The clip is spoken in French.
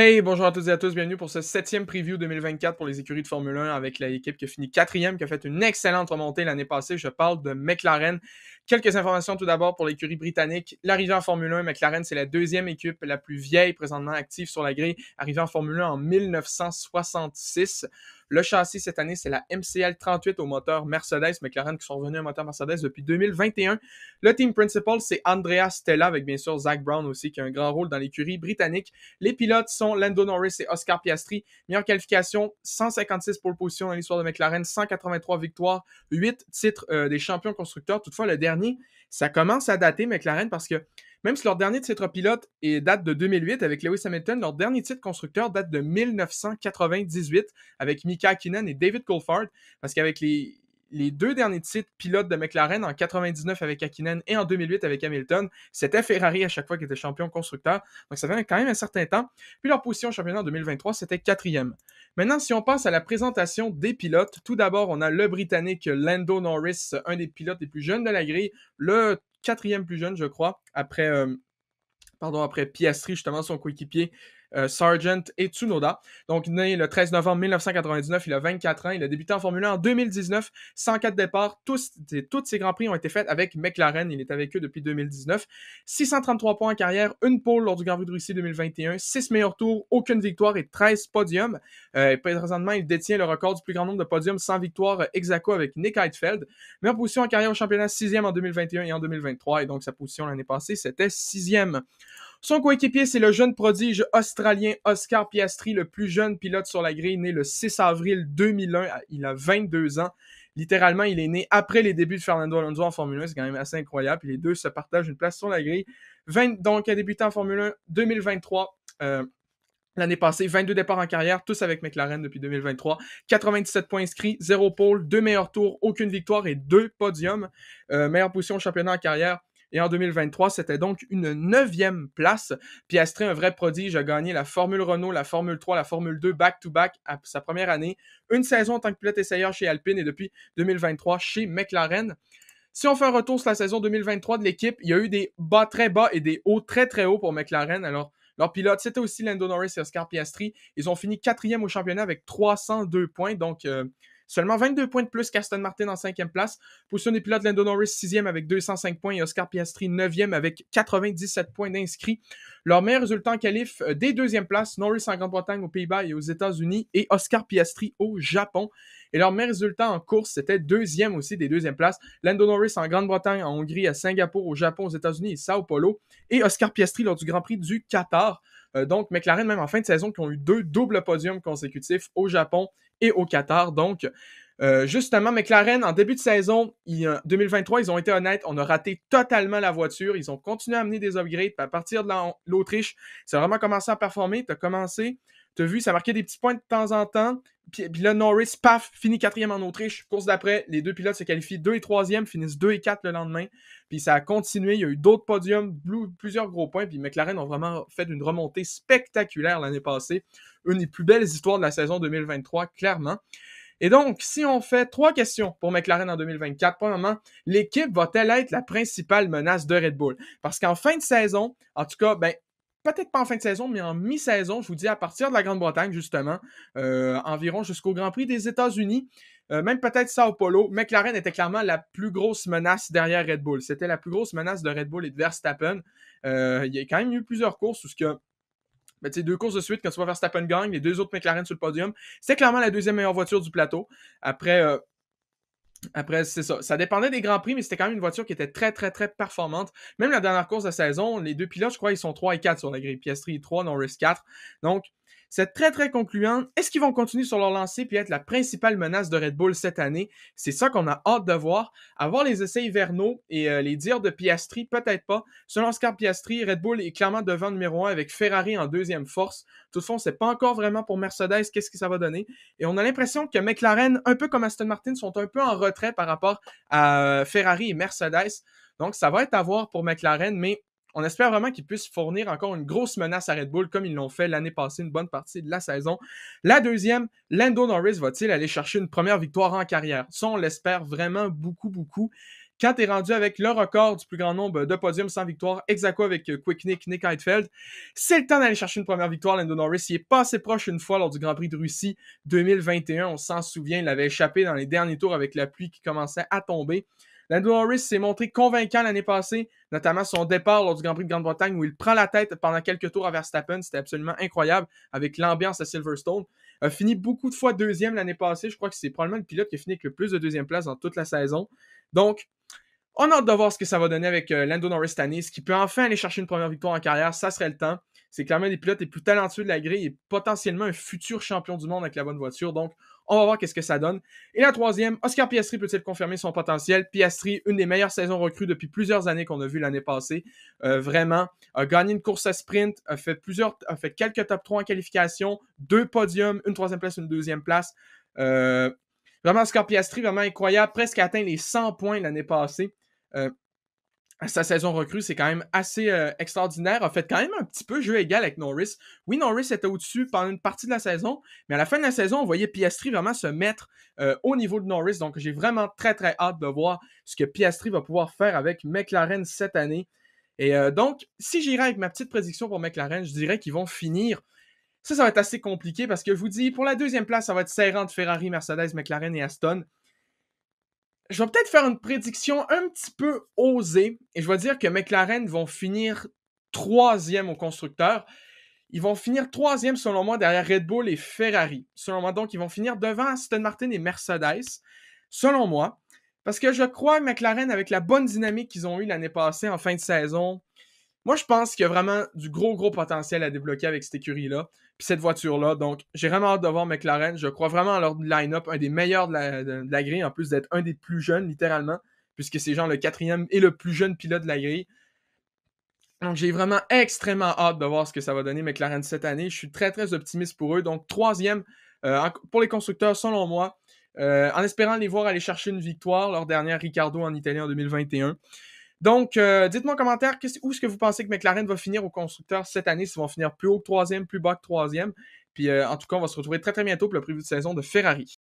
Hey, bonjour à toutes et à tous, bienvenue pour ce septième preview 2024 pour les écuries de Formule 1 avec l'équipe qui a fini quatrième, qui a fait une excellente remontée l'année passée. Je parle de McLaren. Quelques informations tout d'abord pour l'écurie britannique. L'arrivée en Formule 1, McLaren, c'est la deuxième équipe la plus vieille présentement active sur la grille, arrivée en Formule 1 en 1966. Le châssis cette année, c'est la MCL 38 au moteur Mercedes. McLaren qui sont revenus au moteur Mercedes depuis 2021. Le team principal, c'est Andrea Stella avec bien sûr Zach Brown aussi qui a un grand rôle dans l'écurie britannique. Les pilotes sont Lando Norris et Oscar Piastri. Meilleure qualification, 156 pole position dans l'histoire de McLaren, 183 victoires, 8 titres euh, des champions constructeurs. Toutefois, le dernier, ça commence à dater McLaren parce que même si leur dernier titre pilote est, date de 2008 avec Lewis Hamilton, leur dernier titre constructeur date de 1998 avec Mika Akinen et David Coulthard, parce qu'avec les, deux derniers titres pilotes de McLaren en 99 avec Akinen et en 2008 avec Hamilton. C'était Ferrari à chaque fois qui était champion constructeur. Donc ça fait quand même un certain temps. Puis leur position championnat en 2023, c'était quatrième. Maintenant, si on passe à la présentation des pilotes, tout d'abord, on a le Britannique Lando Norris, un des pilotes les plus jeunes de la grille, le quatrième plus jeune, je crois, après, euh, pardon, après Piastri, justement, son coéquipier euh, Sargent et Tsunoda. Donc, né le 13 novembre 1999, il a 24 ans. Il a débuté en Formule 1 en 2019, 104 départs. Tous, toutes ses Grands Prix ont été faits avec McLaren. Il est avec eux depuis 2019. 633 points en carrière, une pole lors du Grand Prix de Russie 2021, 6 meilleurs tours, aucune victoire et 13 podiums. Euh, présentement, il détient le record du plus grand nombre de podiums sans victoire euh, ex avec Nick Heidfeld. Meilleure position en carrière au championnat, 6e en 2021 et en 2023. Et donc, sa position l'année passée, c'était 6e. Son coéquipier, c'est le jeune prodige australien Oscar Piastri, le plus jeune pilote sur la grille, né le 6 avril 2001. Il a 22 ans. Littéralement, il est né après les débuts de Fernando Alonso en Formule 1. C'est quand même assez incroyable. les deux se partagent une place sur la grille. 20, donc, a débutant en Formule 1 2023. Euh, l'année passée, 22 départs en carrière, tous avec McLaren depuis 2023. 97 points inscrits, 0 pôle, 2 meilleurs tours, aucune victoire et deux podiums. Euh, meilleure position au championnat en carrière, et en 2023, c'était donc une neuvième place. Piastri, un vrai prodige, a gagné la Formule Renault, la Formule 3, la Formule 2 back-to-back à sa première année. Une saison en tant que pilote essayeur chez Alpine et depuis 2023 chez McLaren. Si on fait un retour sur la saison 2023 de l'équipe, il y a eu des bas très bas et des hauts très très hauts pour McLaren. Alors, leur pilote, c'était aussi Lando Norris et Oscar Piastri. Ils ont fini quatrième au championnat avec 302 points. Donc, euh, Seulement 22 points de plus qu'Aston Martin en cinquième place. Position des pilotes, Lando Norris sixième avec 205 points et Oscar Piastri neuvième avec 97 points d'inscrits. Leur meilleur résultat en qualif euh, des 2e places, Norris en Grande-Bretagne, aux Pays-Bas et aux États-Unis et Oscar Piastri au Japon. Et leur meilleur résultat en course, c'était deuxième aussi des deuxièmes places. Lando Norris en Grande-Bretagne, en Hongrie, à Singapour, au Japon, aux États-Unis et Sao Paulo. Et Oscar Piastri lors du Grand Prix du Qatar. Euh, donc, McLaren, même en fin de saison, qui ont eu deux doubles podiums consécutifs au Japon et au Qatar. Donc, euh, justement, McLaren, en début de saison, 2023, ils ont été honnêtes. On a raté totalement la voiture. Ils ont continué à amener des upgrades. à partir de l'Autriche, c'est vraiment commencé à performer. Tu as commencé vu, ça marquait des petits points de temps en temps. Puis, là, Norris, paf, finit quatrième en Autriche. Course d'après, les deux pilotes se qualifient 2 et 3e, finissent 2 et 4 le lendemain. Puis ça a continué. Il y a eu d'autres podiums, plusieurs gros points. Puis McLaren ont vraiment fait une remontée spectaculaire l'année passée. Une des plus belles histoires de la saison 2023, clairement. Et donc, si on fait trois questions pour McLaren en 2024, premièrement, l'équipe va-t-elle être la principale menace de Red Bull? Parce qu'en fin de saison, en tout cas, ben, peut-être pas en fin de saison, mais en mi-saison, je vous dis, à partir de la Grande-Bretagne, justement, euh, environ jusqu'au Grand Prix des États-Unis, euh, même peut-être Sao Paulo, McLaren était clairement la plus grosse menace derrière Red Bull. C'était la plus grosse menace de Red Bull et de Verstappen. Euh, il y a quand même eu plusieurs courses où ce que mais ben, deux courses de suite, quand tu vois Verstappen gagne, les deux autres McLaren sur le podium, c'était clairement la deuxième meilleure voiture du plateau. Après, après, c'est ça. Ça dépendait des Grands Prix, mais c'était quand même une voiture qui était très, très, très performante. Même la dernière course de saison, les deux pilotes, je crois, ils sont 3 et 4 sur la grille. Piastri 3, Norris 4. Donc, c'est très très concluant. Est-ce qu'ils vont continuer sur leur lancée puis être la principale menace de Red Bull cette année? C'est ça qu'on a hâte de voir. Avoir les essais hivernaux et euh, les dires de Piastri, peut-être pas. Selon Scar Piastri, Red Bull est clairement devant numéro 1 avec Ferrari en deuxième force. Tout le fond, c'est pas encore vraiment pour Mercedes qu'est-ce que ça va donner. Et on a l'impression que McLaren, un peu comme Aston Martin, sont un peu en retrait par rapport à euh, Ferrari et Mercedes. Donc, ça va être à voir pour McLaren, mais on espère vraiment qu'il puissent fournir encore une grosse menace à Red Bull comme ils l'ont fait l'année passée, une bonne partie de la saison. La deuxième, Lando Norris va-t-il aller chercher une première victoire en carrière? Ça, on l'espère vraiment beaucoup, beaucoup. Quand tu es rendu avec le record du plus grand nombre de podiums sans victoire, exaco avec Quick Nick, Nick Heidfeld, c'est le temps d'aller chercher une première victoire. Lando Norris, il est pas assez proche une fois lors du Grand Prix de Russie 2021. On s'en souvient, il avait échappé dans les derniers tours avec la pluie qui commençait à tomber. Lando Norris s'est montré convaincant l'année passée, notamment son départ lors du Grand Prix de Grande-Bretagne où il prend la tête pendant quelques tours à Verstappen. C'était absolument incroyable avec l'ambiance à Silverstone. A fini beaucoup de fois deuxième l'année passée. Je crois que c'est probablement le pilote qui a fini avec le plus de deuxième place dans toute la saison. Donc, on a hâte de voir ce que ça va donner avec euh, Lando Norris cette qui peut enfin aller chercher une première victoire en carrière, ça serait le temps. C'est clairement un des pilotes les plus talentueux de la grille et potentiellement un futur champion du monde avec la bonne voiture. Donc, on va voir qu'est-ce que ça donne. Et la troisième, Oscar Piastri peut-il confirmer son potentiel? Piastri, une des meilleures saisons recrues depuis plusieurs années qu'on a vu l'année passée. Euh, vraiment, a gagné une course à sprint, a fait plusieurs, fait quelques top 3 en qualification, deux podiums, une troisième place, une deuxième place. Euh, vraiment, Oscar Piastri, vraiment incroyable, presque atteint les 100 points l'année passée. Euh, sa saison recrue, c'est quand même assez euh, extraordinaire. A fait quand même un petit peu jeu égal avec Norris. Oui, Norris était au-dessus pendant une partie de la saison, mais à la fin de la saison, on voyait Piastri vraiment se mettre euh, au niveau de Norris. Donc, j'ai vraiment très, très hâte de voir ce que Piastri va pouvoir faire avec McLaren cette année. Et euh, donc, si j'irais avec ma petite prédiction pour McLaren, je dirais qu'ils vont finir. Ça, ça va être assez compliqué parce que je vous dis, pour la deuxième place, ça va être serrant Ferrari, Mercedes, McLaren et Aston je vais peut-être faire une prédiction un petit peu osée et je vais dire que McLaren vont finir troisième au constructeur. Ils vont finir troisième, selon moi, derrière Red Bull et Ferrari. Selon moi, donc, ils vont finir devant Aston Martin et Mercedes, selon moi. Parce que je crois McLaren, avec la bonne dynamique qu'ils ont eue l'année passée en fin de saison, moi, je pense qu'il y a vraiment du gros, gros potentiel à débloquer avec cette écurie-là, puis cette voiture-là. Donc, j'ai vraiment hâte de voir McLaren. Je crois vraiment à leur line-up, un des meilleurs de la, grille, en plus d'être un des plus jeunes, littéralement, puisque c'est genre le quatrième et le plus jeune pilote de la grille. Donc, j'ai vraiment extrêmement hâte de voir ce que ça va donner McLaren cette année. Je suis très, très optimiste pour eux. Donc, troisième euh, pour les constructeurs, selon moi, euh, en espérant les voir aller chercher une victoire, leur dernière Ricardo en Italie en 2021. Donc, euh, dites-moi en commentaire où est-ce que vous pensez que McLaren va finir au constructeur cette année, s'ils vont finir plus haut que troisième, plus bas que troisième. Puis euh, en tout cas, on va se retrouver très très bientôt pour le prévu de saison de Ferrari.